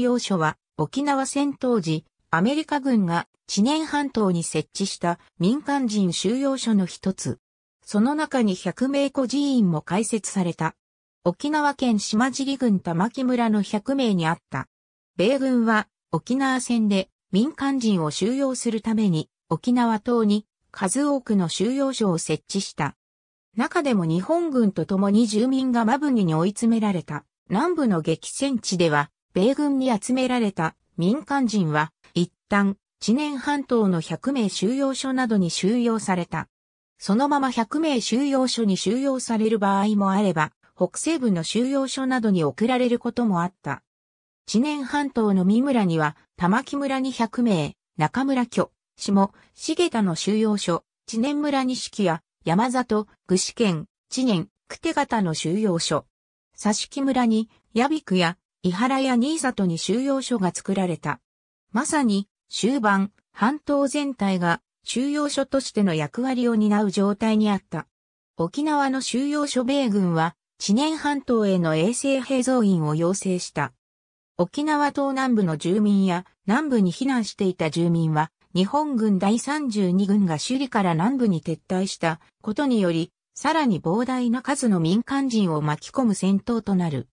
要所は沖縄戦当時、アメリカ軍が知念半島に設置した民間人収容所の一つ。その中に100名孤児院も開設された。沖縄県島尻郡玉木村の100名にあった。米軍は沖縄戦で民間人を収容するために沖縄島に数多くの収容所を設置した。中でも日本軍と共に住民がマブニに追い詰められた南部の激戦地では米軍に集められた民間人は、一旦、知念半島の100名収容所などに収容された。そのまま100名収容所に収容される場合もあれば、北西部の収容所などに送られることもあった。知念半島の三村には、玉木村に100名、中村居、下、茂田の収容所、知念村錦や、山里、具志堅、知念、久手方の収容所。佐敷村に、矢引や、伊原や新里に収容所が作られた。まさに終盤、半島全体が収容所としての役割を担う状態にあった。沖縄の収容所米軍は、知念半島への衛星兵増員を要請した。沖縄東南部の住民や南部に避難していた住民は、日本軍第32軍が首里から南部に撤退したことにより、さらに膨大な数の民間人を巻き込む戦闘となる。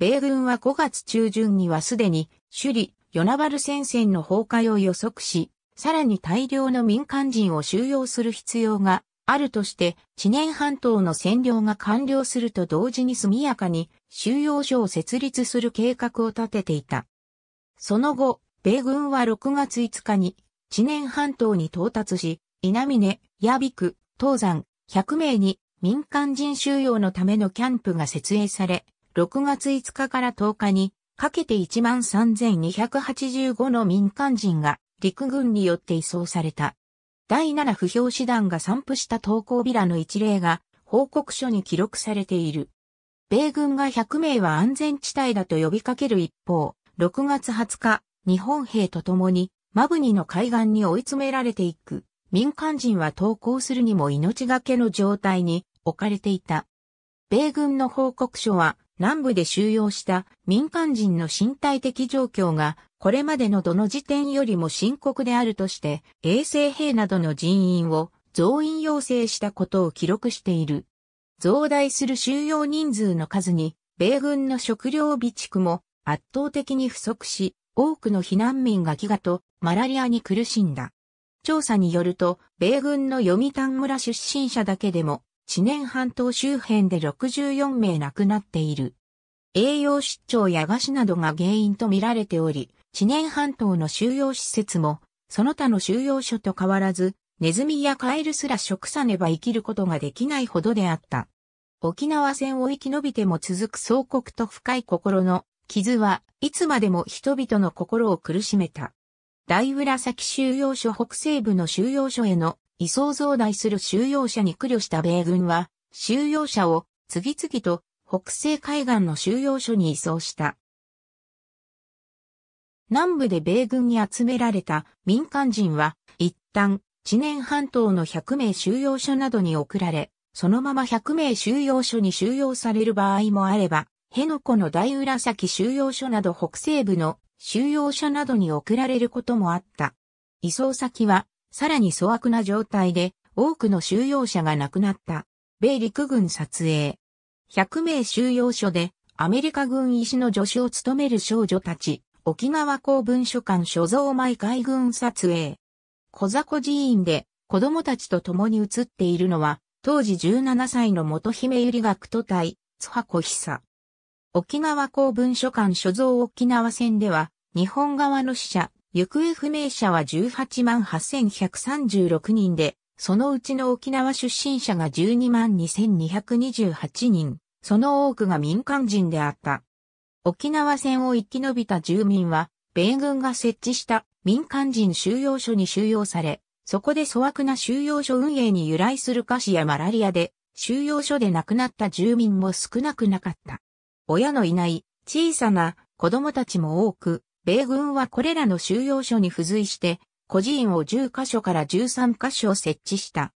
米軍は5月中旬にはすでに首里、与那原戦線の崩壊を予測し、さらに大量の民間人を収容する必要があるとして、知念半島の占領が完了すると同時に速やかに収容所を設立する計画を立てていた。その後、米軍は6月5日に知念半島に到達し、稲峰、矢比ク、東山、100名に民間人収容のためのキャンプが設営され、6月5日から10日にかけて13,285の民間人が陸軍によって移送された。第7不評師団が散布した投稿ビラの一例が報告書に記録されている。米軍が100名は安全地帯だと呼びかける一方、6月20日、日本兵と共にマブニの海岸に追い詰められていく。民間人は投降するにも命がけの状態に置かれていた。米軍の報告書は南部で収容した民間人の身体的状況がこれまでのどの時点よりも深刻であるとして衛生兵などの人員を増員要請したことを記録している。増大する収容人数の数に米軍の食料備蓄も圧倒的に不足し多くの避難民が飢餓とマラリアに苦しんだ。調査によると、米軍の読谷村出身者だけでも知念半島周辺で64名亡くなっている。栄養失調や餓死などが原因とみられており、知念半島の収容施設も、その他の収容所と変わらず、ネズミやカエルすら食さねば生きることができないほどであった。沖縄戦を生き延びても続く総国と深い心の傷はいつまでも人々の心を苦しめた。大浦崎収容所北西部の収容所への移送増大する収容者に苦慮した米軍は、収容者を次々と北西海岸の収容所に移送した。南部で米軍に集められた民間人は、一旦、知念半島の100名収容所などに送られ、そのまま100名収容所に収容される場合もあれば、辺野古の大浦崎収容所など北西部の収容所などに送られることもあった。移送先はさらに粗悪な状態で多くの収容者が亡くなった。米陸軍撮影。100名収容所でアメリカ軍医師の助手を務める少女たち、沖縄公文書館所蔵前海軍撮影。小雑寺院で子供たちと共に写っているのは、当時17歳の元姫百合学徒隊、津波子久。沖縄公文書館所蔵沖縄戦では、日本側の死者行方不明者は18万8136人で、そのうちの沖縄出身者が12万2228人、その多くが民間人であった。沖縄戦を生き延びた住民は、米軍が設置した民間人収容所に収容され、そこで粗悪な収容所運営に由来する歌詞やマラリアで、収容所で亡くなった住民も少なくなかった。親のいない小さな子供たちも多く、米軍はこれらの収容所に付随して、孤児院を10カ所から13カ所設置した。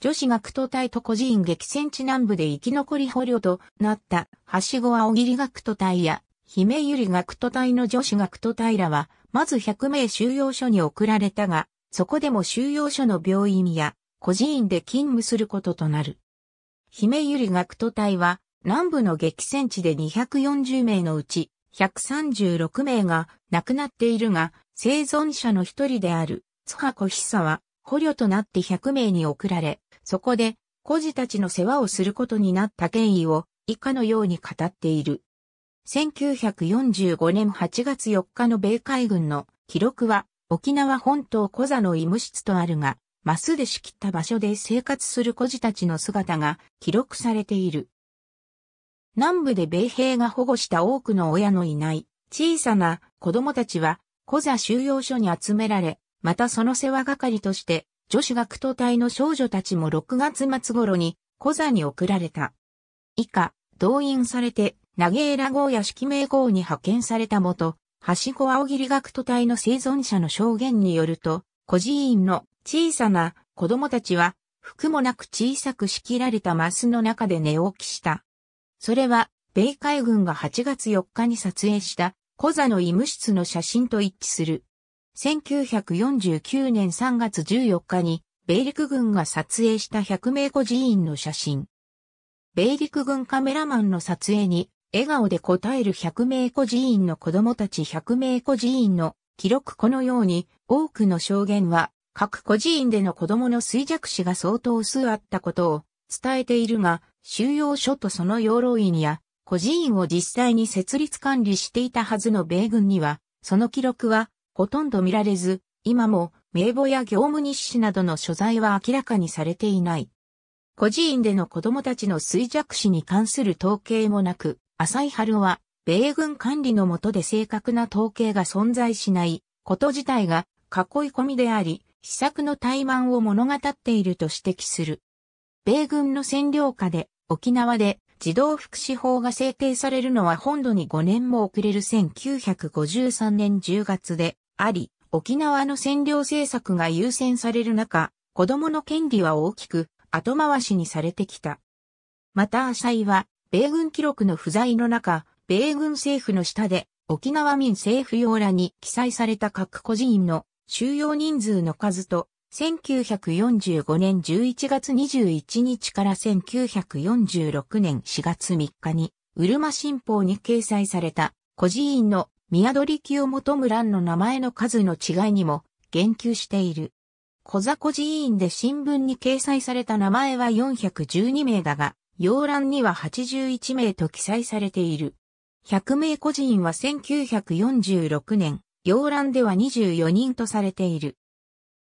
女子学徒隊と孤児院激戦地南部で生き残り捕虜となった、はしご青桐学徒隊や、姫ゆり学徒隊の女子学徒隊らは、まず100名収容所に送られたが、そこでも収容所の病院や、孤児院で勤務することとなる。姫ゆり学徒隊は、南部の激戦地で240名のうち、136名が亡くなっているが、生存者の一人である、津波子久は、捕虜となって100名に送られ、そこで、孤児たちの世話をすることになった権威を、以下のように語っている。1945年8月4日の米海軍の記録は、沖縄本島小座の医務室とあるが、マスで仕切った場所で生活する孤児たちの姿が記録されている。南部で米兵が保護した多くの親のいない小さな子供たちは、小座収容所に集められ、またその世話係として、女子学徒隊の少女たちも6月末頃に小座に送られた。以下、動員されて、投げラ号や式名号に派遣されたもと、し子青霧学徒隊の生存者の証言によると、孤児院の小さな子供たちは、服もなく小さく仕切られたマスの中で寝起きした。それは、米海軍が8月4日に撮影したコザの医務室の写真と一致する。1949年3月14日に、米陸軍が撮影した百名孤寺院の写真。米陸軍カメラマンの撮影に、笑顔で応える百名孤寺院の子供たち百名孤寺院の記録このように、多くの証言は、各個寺院での子供の衰弱死が相当数あったことを伝えているが、収容所とその養老院や、孤児院を実際に設立管理していたはずの米軍には、その記録はほとんど見られず、今も名簿や業務日誌などの所在は明らかにされていない。孤児院での子供たちの衰弱死に関する統計もなく、浅井春は、米軍管理の下で正確な統計が存在しないこと自体が囲い込みであり、施策の怠慢を物語っていると指摘する。米軍の占領下で沖縄で児童福祉法が制定されるのは本土に5年も遅れる1953年10月であり、沖縄の占領政策が優先される中、子供の権利は大きく後回しにされてきた。また浅井は、米軍記録の不在の中、米軍政府の下で沖縄民政府用らに記載された各個人の収容人数の数と1945年11月21日から1946年4月3日に、うるま新報に掲載された、孤児院の宮取清元村の名前の数の違いにも言及している。小座孤児院で新聞に掲載された名前は412名だが、洋欄には81名と記載されている。100名孤児院は1946年、洋欄では24人とされている。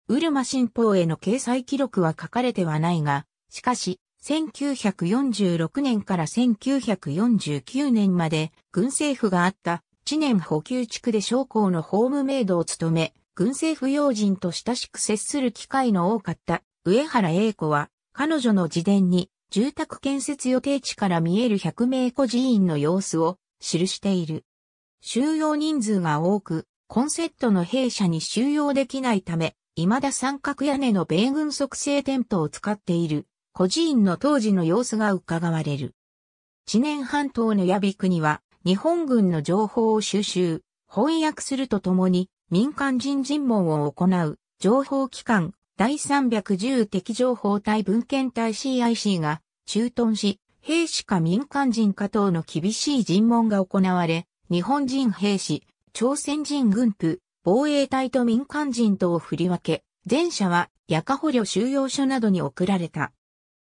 ウルマ新報への掲載記録は書かれてはないが、しかし、1946年から1949年まで軍政府があった知念補給地区で将校のホームメイドを務め、軍政府要人と親しく接する機会の多かった上原英子は、彼女の自伝に住宅建設予定地から見える百名庫寺院の様子を記している。収容人数が多く、コンセットの弊社に収容できないため、未だ三角屋根の米軍促成テントを使っている、孤児院の当時の様子が伺われる。知念半島のヤビ国には、日本軍の情報を収集、翻訳するとともに、民間人尋問を行う、情報機関、第310敵情報隊文献隊 CIC が、駐屯し、兵士か民間人か等の厳しい尋問が行われ、日本人兵士、朝鮮人軍部、防衛隊と民間人とを振り分け、前者は、ヤカ捕虜収容所などに送られた。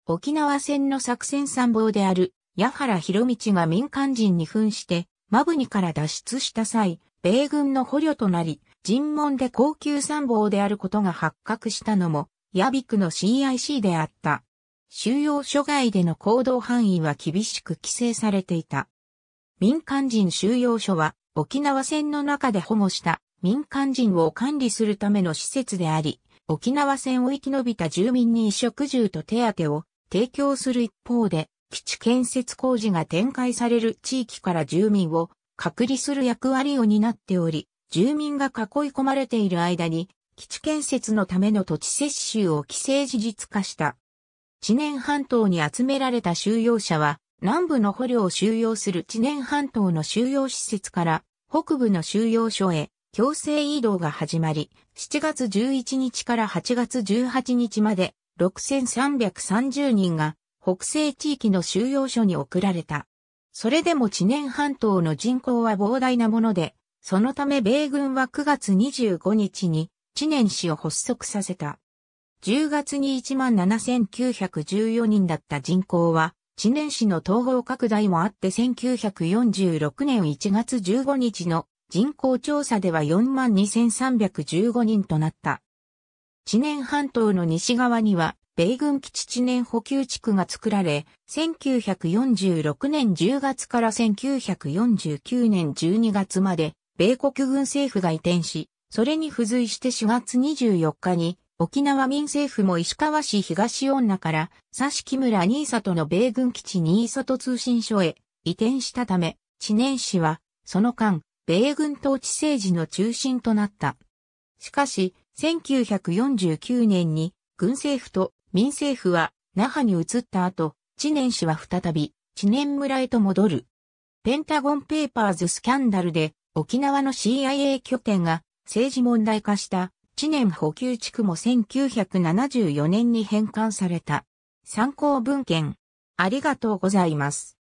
沖縄戦の作戦参謀である、矢原博道が民間人に扮して、マブニから脱出した際、米軍の捕虜となり、尋問で高級参謀であることが発覚したのも、ヤビクの CIC であった。収容所外での行動範囲は厳しく規制されていた。民間人収容所は、沖縄戦の中で保護した民間人を管理するための施設であり、沖縄戦を生き延びた住民に衣食住と手当を提供する一方で、基地建設工事が展開される地域から住民を隔離する役割を担っており、住民が囲い込まれている間に、基地建設のための土地接収を規制事実化した。知念半島に集められた収容者は、南部の捕虜を収容する知念半島の収容施設から、北部の収容所へ強制移動が始まり、7月11日から8月18日まで6330人が北西地域の収容所に送られた。それでも知念半島の人口は膨大なもので、そのため米軍は9月25日に知念市を発足させた。10月に17,914人だった人口は、知念市の統合拡大もあって1946年1月15日の人口調査では42,315人となった。知念半島の西側には、米軍基地知念補給地区が作られ、1946年10月から1949年12月まで、米国軍政府が移転し、それに付随して4月24日に、沖縄民政府も石川市東女から、佐敷村新里の米軍基地新里通信所へ移転したため、知念市は、その間、米軍統治政治の中心となった。しかし、1949年に軍政府と民政府は那覇に移った後、知念氏は再び知念村へと戻る。ペンタゴンペーパーズスキャンダルで沖縄の CIA 拠点が政治問題化した知念補給地区も1974年に返還された。参考文献ありがとうございます。